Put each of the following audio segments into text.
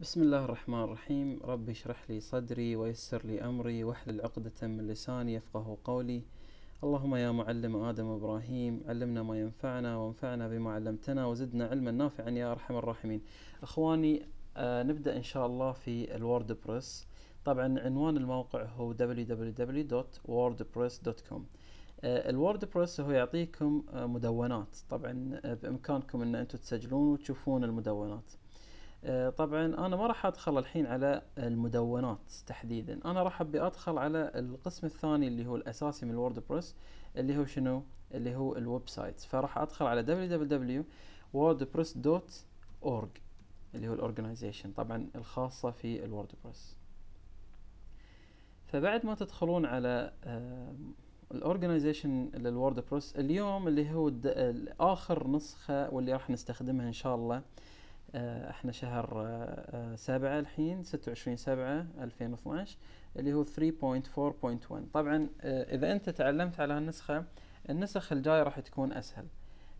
بسم الله الرحمن الرحيم رب اشرح لي صدري ويسر لي أمري واحلل عقدة من لساني يفقه قولي اللهم يا معلم آدم وإبراهيم علمنا ما ينفعنا وانفعنا بما علمتنا وزدنا علما نافعا يا أرحم الراحمين أخواني آه نبدأ إن شاء الله في الورد بريس طبعا عنوان الموقع هو www.wordpress.com الورد بريس هو يعطيكم مدونات طبعا بإمكانكم أن أنتم تسجلون وتشوفون المدونات آه، طبعا انا ما راح ادخل الحين على المدونات تحديدا انا راح ابي ادخل على القسم الثاني اللي هو الاساسي من الووردبريس اللي هو شنو اللي هو الويب سايت فراح ادخل على www.wordpress.org اللي هو الاورجنايزيشن طبعا الخاصة في الووردبريس فبعد ما تدخلون على آه، الاورجنايزيشن للووردبريس اليوم اللي هو اخر نسخة واللي راح نستخدمها ان شاء الله آه، احنا شهر آه، آه، سبعة الحين ستة وعشرين سبعة ألفين واثناش اللي هو 3.4.1 طبعا اذا انت تعلمت على هالنسخة النسخ الجاية راح تكون اسهل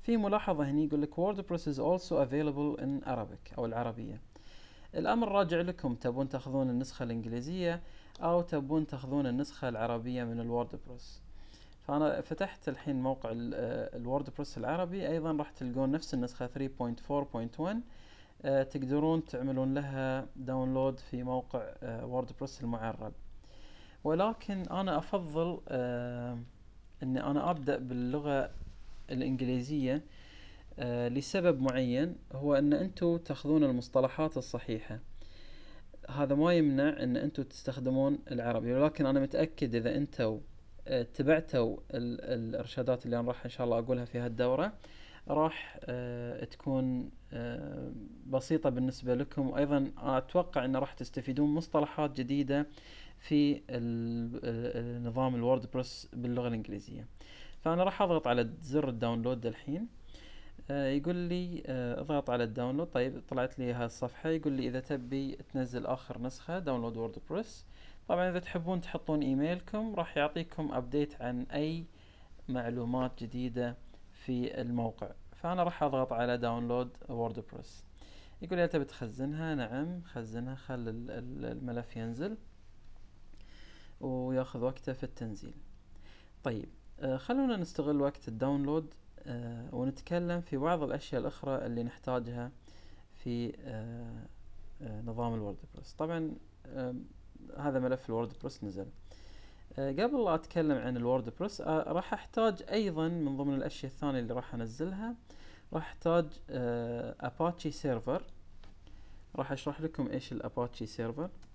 في ملاحظة هني يقول لك WordPress is also available in Arabic او العربية الامر راجع لكم تبون تاخذون النسخة الانجليزية او تبون تاخذون النسخة العربية من الوردبريس فانا فتحت الحين موقع الوردبريس العربي ايضا راح تلقون نفس النسخة 3.4.1 آه، تقدرون تعملون لها داونلود في موقع ووردبريس آه، المعرب ولكن انا افضل آه، اني انا ابدا باللغه الانجليزيه لسبب معين هو ان انتم تاخذون المصطلحات الصحيحه هذا ما يمنع ان انتم تستخدمون العربي ولكن انا متاكد اذا انتم اتبعتوا الارشادات اللي انا راح ان شاء الله اقولها في هالدوره راح آه، تكون آه، بسيطة بالنسبة لكم وأيضا أتوقع أن راح تستفيدون مصطلحات جديدة في نظام الوورد بريس باللغة الإنجليزية فأنا راح أضغط على زر الداونلود الحين آه، يقول لي اضغط على الداونلود طيب طلعت لي هاي الصفحة يقول لي إذا تبي تنزل آخر نسخة داونلود وورد بريس طبعا إذا تحبون تحطون إيميلكم راح يعطيكم أبديت عن أي معلومات جديدة في الموقع فأنا راح أضغط على داونلود ووردبريس يقول أنت بتخزنها نعم خزنها خل الملف ينزل وياخذ وقته في التنزيل طيب آه، خلونا نستغل وقت الداونلود آه، ونتكلم في بعض الأشياء الأخرى اللي نحتاجها في آه، نظام الوردبريس طبعا هذا ملف الوردبريس نزل آه، قبل لا اتكلم عن الووردبريس آه، راح احتاج ايضا من ضمن الاشياء الثانيه اللي راح انزلها راح احتاج اباتشي آه، سيرفر راح اشرح لكم ايش الاباتشي سيرفر